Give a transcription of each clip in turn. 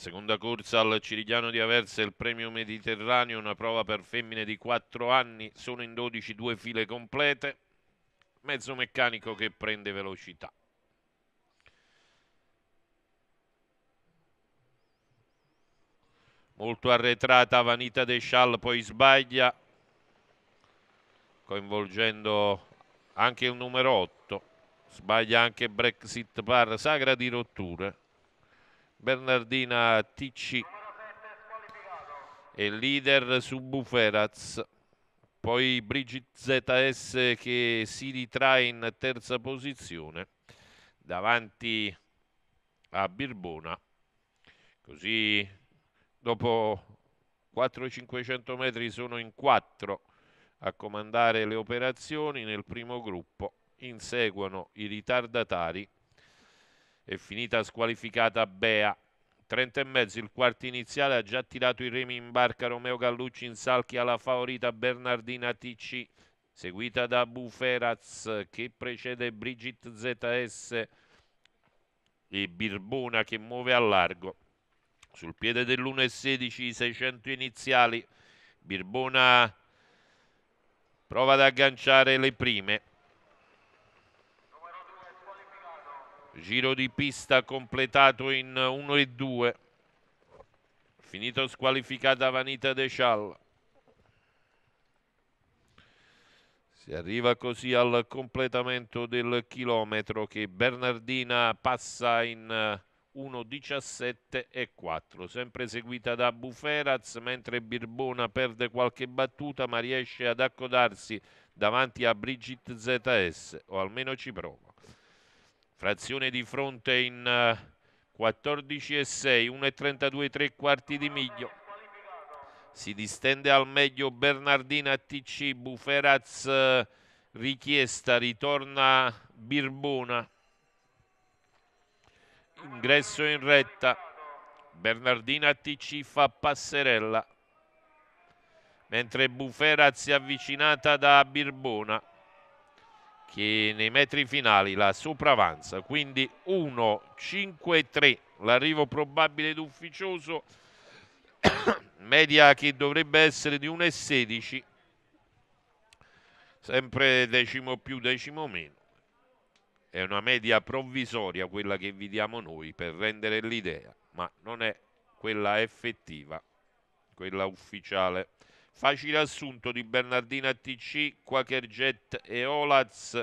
Seconda corsa al Cirigliano di Aversa, il premio Mediterraneo, una prova per femmine di 4 anni, sono in 12 due file complete, mezzo meccanico che prende velocità. Molto arretrata Vanita Deschal, poi sbaglia, coinvolgendo anche il numero 8, sbaglia anche Brexit Bar, sagra di rotture. Bernardina Ticci e leader su Buferaz. Poi Brigitte ZS che si ritrae in terza posizione davanti a Birbona. Così dopo 4-500 metri sono in 4 a comandare le operazioni nel primo gruppo. Inseguono i ritardatari è finita squalificata Bea. 30 e mezzo il quarto iniziale ha già tirato i remi in barca Romeo Gallucci in salchi alla favorita Bernardina TC seguita da Buferaz che precede Brigitte ZS e Birbona che muove a largo sul piede dell'1.16 i 600 iniziali Birbona prova ad agganciare le prime Giro di pista completato in 1 e 2. Finito squalificata Vanita De Scialla. Si arriva così al completamento del chilometro che Bernardina passa in 1.17 eh, e 4, sempre seguita da Buferaz, mentre Birbona perde qualche battuta ma riesce ad accodarsi davanti a Brigitte ZS, o almeno ci prova frazione di fronte in 14 eh, e 6, 1,32 e 3 quarti di miglio. Si distende al meglio Bernardina TC, Buferaz eh, richiesta, ritorna Birbona. Ingresso in retta, Bernardina TC fa passerella, mentre Buferaz è avvicinata da Birbona che nei metri finali la sopravanza, quindi 1-5-3, l'arrivo probabile ed ufficioso, media che dovrebbe essere di 1-16, sempre decimo più, decimo meno. È una media provvisoria quella che vi diamo noi per rendere l'idea, ma non è quella effettiva, quella ufficiale. Facile assunto di Bernardino ATC, Quakerjet e Olaz.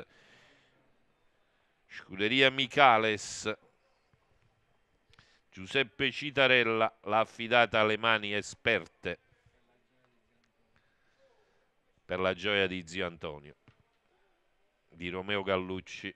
Scuderia Michales. Giuseppe Citarella l'ha affidata alle mani esperte per la gioia di zio Antonio, di Romeo Gallucci.